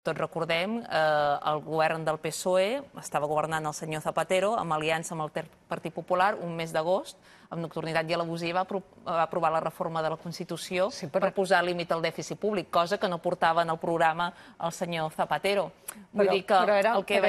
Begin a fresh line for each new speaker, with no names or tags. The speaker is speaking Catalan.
Tots recordem, eh, el govern
del PSOE estava governant el senyor Zapatero amb aliança amb el Partit Popular un mes
d'agost, amb nocturnitat i al·lusió, va, apro va aprovar la reforma de la Constitució sí, per... per posar límit
al dèficit públic, cosa que no portava en el programa el senyor Zapatero.
Vull dir que però
era, el que